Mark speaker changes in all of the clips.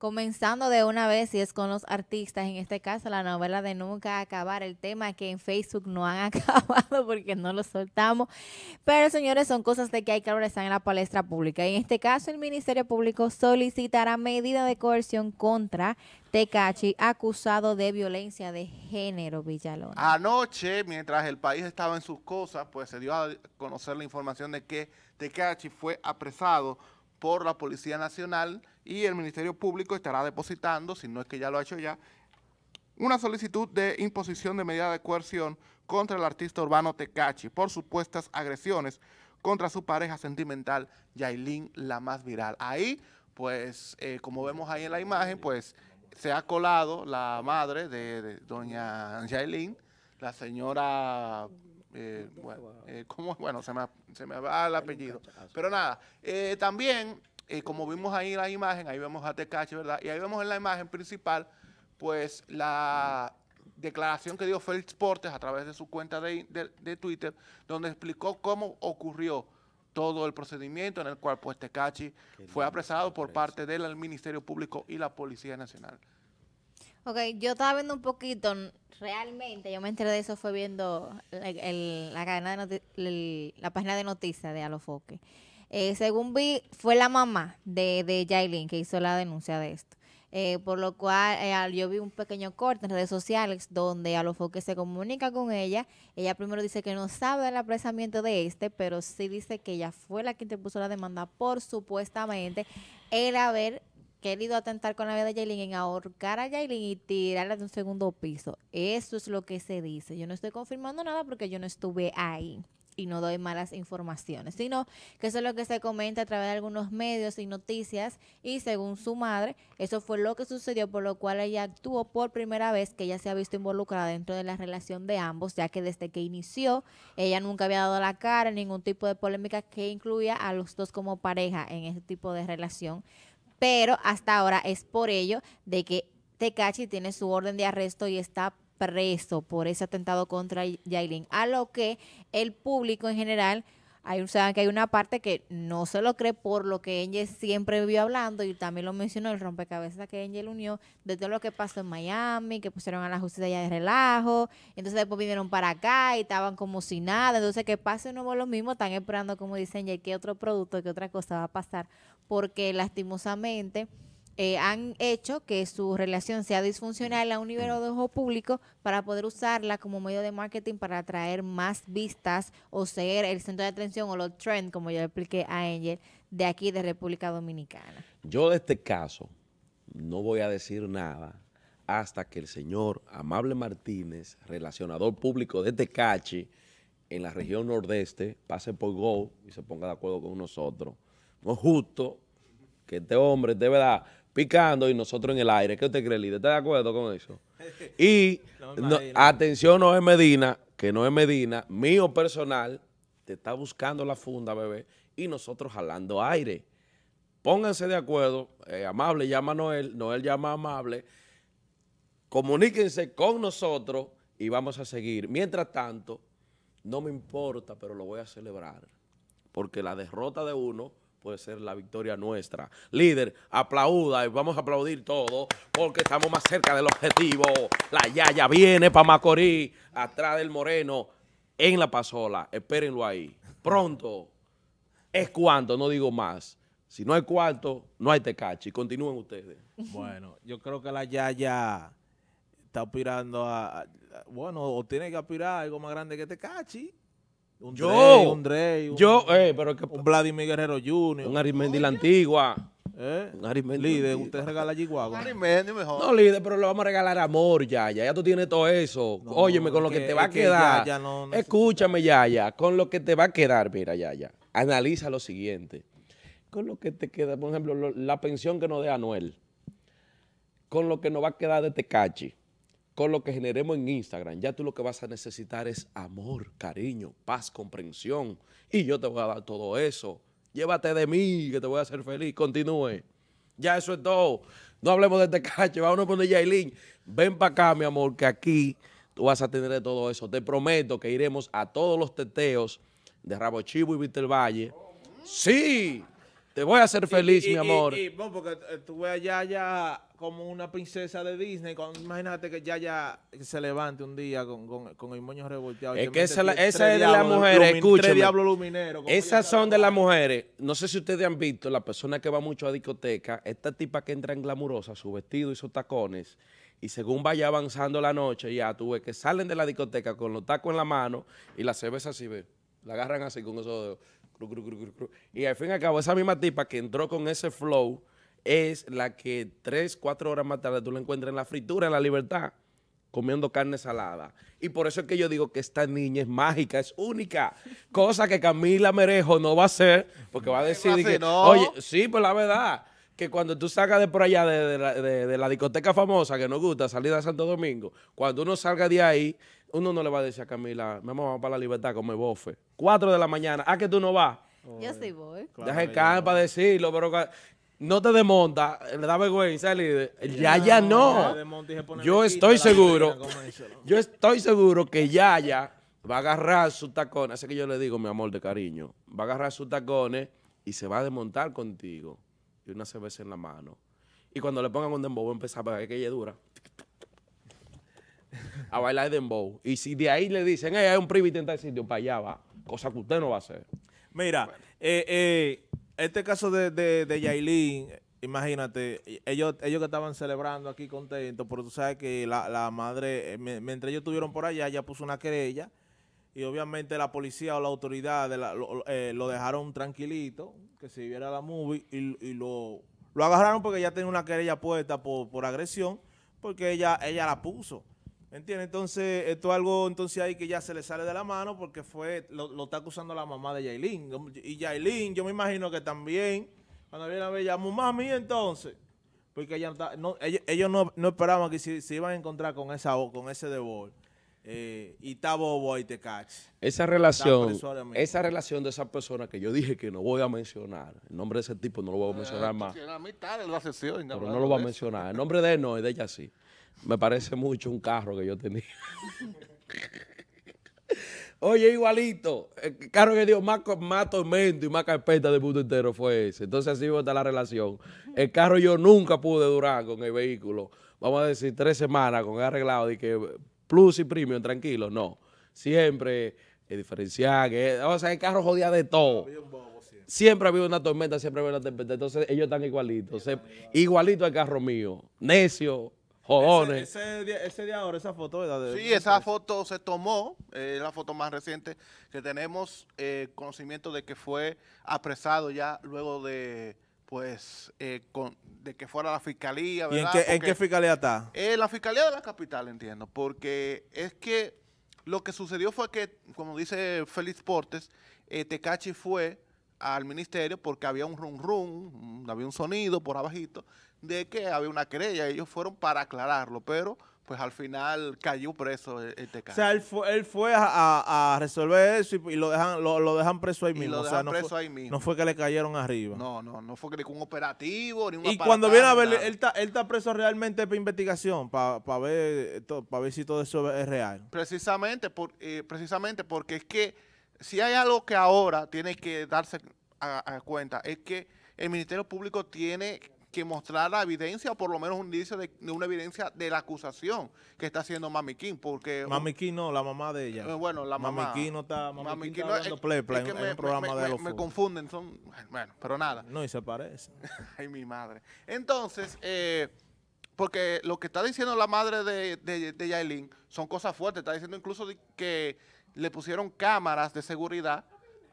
Speaker 1: Comenzando de una vez, y es con los artistas, en este caso la novela de Nunca Acabar, el tema que en Facebook no han acabado porque no lo soltamos. Pero señores, son cosas de que hay que están en la palestra pública. en este caso, el Ministerio Público solicitará medida de coerción contra Tecachi, acusado de violencia de género, Villalona.
Speaker 2: Anoche, mientras el país estaba en sus cosas, pues se dio a conocer la información de que Tecachi fue apresado por la Policía Nacional y el Ministerio Público estará depositando, si no es que ya lo ha hecho ya, una solicitud de imposición de medida de coerción contra el artista urbano Tecachi por supuestas agresiones contra su pareja sentimental, Yailin, la más viral. Ahí, pues, eh, como vemos ahí en la imagen, pues, se ha colado la madre de, de doña Yailin, la señora eh, bueno, eh, bueno, se me, se me va el apellido. Pero nada, eh, también, como vimos ahí en la imagen, ahí vemos a Tecachi, ¿verdad? Y ahí vemos en la imagen principal, pues la declaración que dio Félix Portes a través de su cuenta de, de Twitter, donde explicó cómo ocurrió todo el procedimiento en el cual pues Tecachi fue apresado por parte del Ministerio Público y la Policía Nacional.
Speaker 1: Ok, yo estaba viendo un poquito, realmente yo me enteré de eso fue viendo la, de la página de noticias de Alofoque. Eh, según vi, fue la mamá de, de que hizo la denuncia de esto. Eh, por lo cual eh, yo vi un pequeño corte en redes sociales donde Alofoque se comunica con ella. Ella primero dice que no sabe del apresamiento de este, pero sí dice que ella fue la que interpuso la demanda por supuestamente el haber querido atentar con la vida de Jailin en ahorcar a Jailin y tirarla de un segundo piso. Eso es lo que se dice. Yo no estoy confirmando nada porque yo no estuve ahí y no doy malas informaciones, sino que eso es lo que se comenta a través de algunos medios y noticias y según su madre, eso fue lo que sucedió por lo cual ella actuó por primera vez que ella se ha visto involucrada dentro de la relación de ambos, ya que desde que inició ella nunca había dado la cara en ningún tipo de polémica que incluía a los dos como pareja en ese tipo de relación pero hasta ahora es por ello de que Tecachi tiene su orden de arresto y está preso por ese atentado contra Yailin, a lo que el público en general hay, o que hay una parte que no se lo cree por lo que Angel siempre vivió hablando y también lo mencionó el rompecabezas que Angel unió de todo lo que pasó en Miami, que pusieron a la justicia allá de relajo, entonces después vinieron para acá y estaban como si nada, entonces que pase nuevo lo mismo, están esperando como dicen que otro producto, que otra cosa va a pasar, porque lastimosamente eh, han hecho que su relación sea disfuncional a un nivel de ojo público para poder usarla como medio de marketing para atraer más vistas o ser el centro de atención o los trends, como yo expliqué a Angel, de aquí de República Dominicana.
Speaker 3: Yo de este caso no voy a decir nada hasta que el señor Amable Martínez, relacionador público de Tecachi, en la región nordeste, pase por Go y se ponga de acuerdo con nosotros. No es justo que este hombre, de verdad, y nosotros en el aire. ¿Qué usted cree, líder? ¿Está de acuerdo con eso? Y atención, no es Medina, que no es Medina, mío personal, te está buscando la funda, bebé, y nosotros jalando aire. Pónganse de acuerdo, eh, Amable llama a Noel, Noel llama Amable, comuníquense con nosotros y vamos a seguir. Mientras tanto, no me importa, pero lo voy a celebrar, porque la derrota de uno puede ser la victoria nuestra. Líder, aplauda y vamos a aplaudir todo porque estamos más cerca del objetivo. La Yaya viene para Macorís, atrás del Moreno, en la Pasola. Espérenlo ahí. Pronto es cuanto, no digo más. Si no hay cuarto, no hay tecachi. Continúen ustedes. Bueno, yo creo que la Yaya está aspirando a, a, bueno,
Speaker 4: o tiene que aspirar a algo más grande que tecachi. Un yo, un eh,
Speaker 3: pero que, un Vladimir Guerrero Jr. Un Arismendi la antigua. ¿Eh? Un Arismendi. Líder, usted
Speaker 4: regala Yiguago.
Speaker 3: Arismendi mejor. No, líder, pero le vamos a regalar amor, Yaya. Ya tú tienes todo eso. Óyeme, con lo que, te va a quedar. ya no, Escúchame, Yaya. Con lo que te va a quedar, mira, Yaya. Analiza lo siguiente. Con lo que te queda, por ejemplo, la pensión que nos dé Anuel. Con lo que nos va a quedar de Tecachi este con lo que generemos en Instagram, ya tú lo que vas a necesitar es amor, cariño, paz, comprensión. Y yo te voy a dar todo eso. Llévate de mí, que te voy a hacer feliz. Continúe. Ya eso es todo. No hablemos de este cacho. Vámonos con link Ven para acá, mi amor, que aquí tú vas a tener de todo eso. Te prometo que iremos a todos los teteos de Rabo Chivo y Víctor Valle. Sí, te voy a hacer feliz, mi amor. Y,
Speaker 4: porque eh, tú ves a Yaya como una princesa de Disney. imagínate que ya se levante un día con, el moño revolteado. Es que esa, es de las mujeres, escúchame.
Speaker 3: Esas son de las mujeres. No sé si ustedes han visto, la persona que va mucho a discoteca, esta tipa que entra en glamurosa, su vestido y sus tacones, y según vaya avanzando la noche, ya tú ves que salen de la discoteca con los tacos en la mano y la cerveza así, ve. La agarran así con esos dedos y al fin y al cabo, esa misma tipa que entró con ese flow es la que tres, cuatro horas más tarde tú la encuentras en la fritura, en la libertad, comiendo carne salada. Y por eso es que yo digo que esta niña es mágica, es única. Cosa que Camila Merejo no va a hacer, porque va a decir que, no? oye, sí, pues la verdad, que cuando tú salgas de por allá de, la, discoteca famosa que nos gusta, salir de Santo Domingo, cuando uno salga de ahí, uno no le va a decir a Camila, me vamos para la libertad, con mi bofe. Cuatro de la mañana, ¿a ah, que tú no vas?
Speaker 1: yo sí voy. Deja el
Speaker 3: para decirlo, pero no te desmonta, le da vergüenza líder. Ya, ya no. Yo estoy seguro, yo estoy seguro que Yaya va a agarrar sus tacones, así que yo le digo, mi amor de cariño, va a agarrar sus tacones y se va a desmontar contigo. Y una cerveza en la mano. Y cuando le pongan un dembow, va a empezar a que ella dura a bailar dembow. Y si de ahí le dicen, hey, hay un privity en tal sitio, para allá va. Cosa que usted no va a hacer. Mira,
Speaker 4: eh, eh, este caso de, de, Yailin, imagínate, e-, ellos, ellos que estaban celebrando aquí contentos, pero tú sabes que la, madre, eh, mientras ellos estuvieron por allá, ella puso una querella y obviamente la policía o la autoridad lo, dejaron tranquilito, que se viera la movie, y, lo, lo, agarraron porque ya tenía una querella puesta por, agresión, porque ella, ella la puso. ¿Me entiendes? Entonces, esto es algo entonces ahí que ya se le sale de la mano porque fue lo, está acusando la mamá de Yailin. Y Yailin, yo me imagino que también, cuando viene a ver, mamá mía entonces. Porque ellos, no, no, esperaban que se, se, iban a encontrar con esa con ese debol. Eh, y está bobo te Esa relación, esa relación
Speaker 3: de esa persona que yo dije que no voy a mencionar, el nombre de ese tipo no lo voy a eh, mencionar más. pero no lo voy a mencionar. El nombre de él no, y de ella sí. Me parece mucho un carro que yo tenía. Oye, igualito. El eh, carro que dio más, más tormento y más carpeta del mundo entero fue ese. Entonces así está la relación. El carro yo nunca pude durar con el vehículo. Vamos a decir tres semanas con el arreglado y que plus y premium, tranquilo. No. Siempre el eh, diferencial. Que, o sea, el carro jodía de todo. Siempre ha habido una tormenta, siempre habido una tormenta. Entonces ellos están igualitos. Igualito al carro mío. Necio,
Speaker 2: ese, día ahora, esa foto, ¿verdad? Sí, esa foto se tomó, eh, la foto más reciente que tenemos eh, conocimiento de que fue apresado ya luego de, pues, eh, de que fuera la fiscalía, ¿verdad? en qué,
Speaker 4: fiscalía está?
Speaker 2: En eh, la fiscalía de la capital, entiendo, porque es que lo que sucedió fue que, como dice Félix Portes, Tecachi fue al ministerio porque había un rum rum, había un sonido por abajito de que había una querella. Ellos fueron para aclararlo, pero pues al final cayó preso e-, este caso. O sea,
Speaker 4: él fue, él fue a, resolver eso y, lo dejan lo, dejan preso ahí y mismo. no fue, que le cayeron arriba. No,
Speaker 2: no, no fue que un operativo, ni ningún Y cuando viene a ver, él
Speaker 4: está, preso realmente para investigación, para, ver, eh, ver si todo eso es real.
Speaker 2: Precisamente, por, eh, precisamente porque es que si hay algo que ahora tiene que darse a, cuenta, es que el Ministerio Público tiene que mostrar la evidencia o por lo menos un indicio de, una evidencia de la acusación que está haciendo Mami Kim porque... Mami
Speaker 4: no, la mamá de ella. Eh, bueno, la mamá. Mami Kim no está... Mami, está en, el programa de los Me
Speaker 2: confunden, son... Bueno, pero nada. No, y se parece. Ay, mi madre. Entonces, eh, porque lo que está diciendo la madre de, de, de Yailin son cosas fuertes. Está diciendo incluso que le pusieron cámaras de seguridad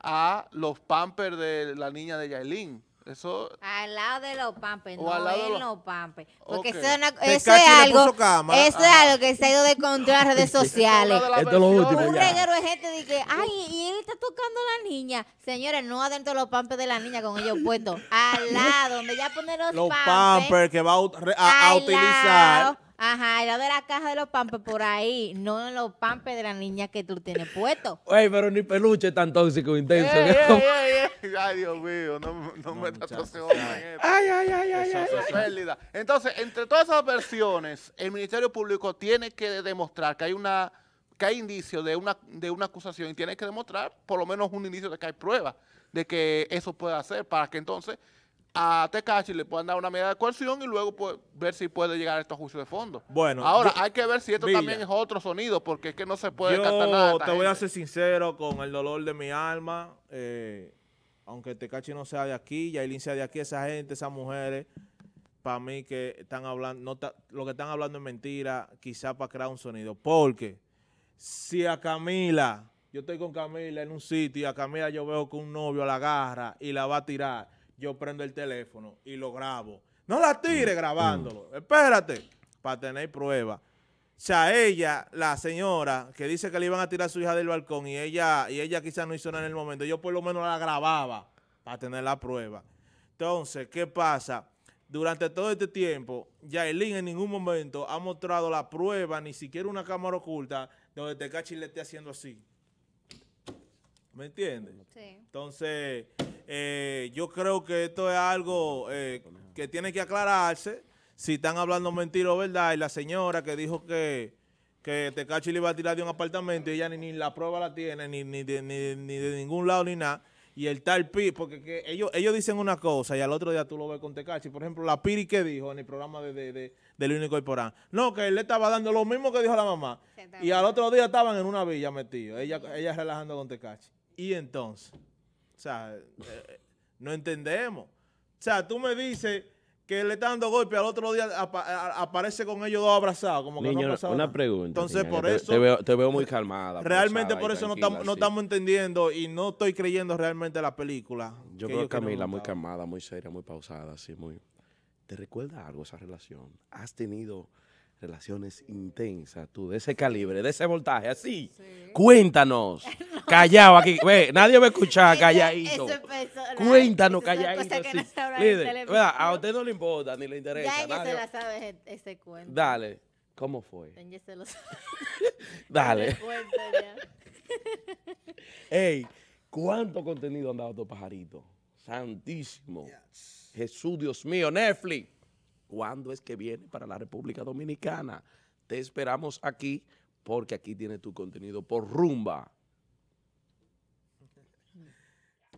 Speaker 2: a los pampers de la niña de Yailin. Eso...
Speaker 1: Al lado de los pampers, no al lado en los, pampers. Porque eso, es algo, eso es algo que se ha ido de control en redes sociales. Esto es lo último, Un reguero de gente de que, ay, y él está tocando a la niña. Señores, no adentro de los pampers de la niña con ellos puestos. Al lado, donde ya ponen los, los pampers,
Speaker 4: que va a, utilizar.
Speaker 1: Ajá, era de la caja de los pampes por ahí, no los pampes de la niña que tú tienes puesto.
Speaker 3: Ey, pero ni peluche tan tóxico, intenso.
Speaker 1: ay, Dios mío, no, me está Ay, ay, ay, ay, es Entonces,
Speaker 2: entre todas esas versiones, el Ministerio Público tiene que demostrar que hay una que hay indicio de una, de una acusación y tiene que demostrar por lo menos un indicio de que hay pruebas de que eso puede hacer para que entonces a Tecachi le pueden dar una medida de coerción y luego ver si puede llegar a estos juicios de fondo. Bueno, ahora hay que ver si esto también es otro sonido, porque es que no se puede cantar nada. Yo te voy a
Speaker 4: ser sincero con el dolor de mi alma. Eh, aunque Tecachi no sea de aquí, Yailin sea de aquí, esa gente, esas mujeres, para mí que están hablando, lo que están hablando es mentira, quizá para crear un sonido. Porque si a Camila, yo estoy con Camila en un sitio y a Camila yo veo que un novio la agarra y la va a tirar yo prendo el teléfono y lo grabo. No la tire mm. grabándolo. Mm. Espérate, para tener prueba. O sea, ella, la señora, que dice que le iban a tirar a su hija del balcón y ella, y ella quizás no hizo nada en el momento, yo por lo menos la grababa para tener la prueba. Entonces, ¿qué pasa? Durante todo este tiempo, Yaelín en ningún momento ha mostrado la prueba, ni siquiera una cámara oculta, donde Tecachi le esté haciendo así. ¿Me entiendes? Sí. Entonces, eh, yo creo que esto es algo eh, que tiene que aclararse. Si están hablando mentira o verdad, y la señora que dijo que, que Tecachi le iba a tirar de un apartamento, y ella ni, la prueba la tiene, ni, ni, de, ningún lado, ni nada y el tal Piri, porque ellos, ellos dicen una cosa y al otro día tú lo ves con Tecachi. Por ejemplo, la Piri que dijo en el programa de, de, del único porán, no, que él le estaba dando lo mismo que dijo la mamá. Y al otro día estaban en una villa metidos, ella, ella relajando con Tecachi. Y entonces... O sea, eh, no entendemos. O sea, tú me dices que le está dando golpe al otro día aparece con ellos dos abrazados como que no una pregunta entonces por eso
Speaker 3: te veo, muy calmada realmente por eso no estamos no estamos
Speaker 4: entendiendo y no estoy creyendo realmente la película
Speaker 3: yo creo que Camila muy calmada muy seria muy pausada así muy te recuerda algo esa relación has tenido relaciones intensas, tú, de ese calibre, de ese voltaje, así. Cuéntanos. Callao, aquí. Ve, nadie me escucha, calladito.
Speaker 1: Cuéntanos, calladito. a
Speaker 3: usted no le importa ni le interesa. Ya la
Speaker 1: sabe e, ese cuento. Dale. ¿Cómo fue? Dale.
Speaker 3: Ey, ¿cuánto contenido han dado estos pajaritos? Santísimo. Jesús, Dios mío, Netflix cuándo es que viene para la República Dominicana. Te esperamos aquí porque aquí tiene tu contenido por rumba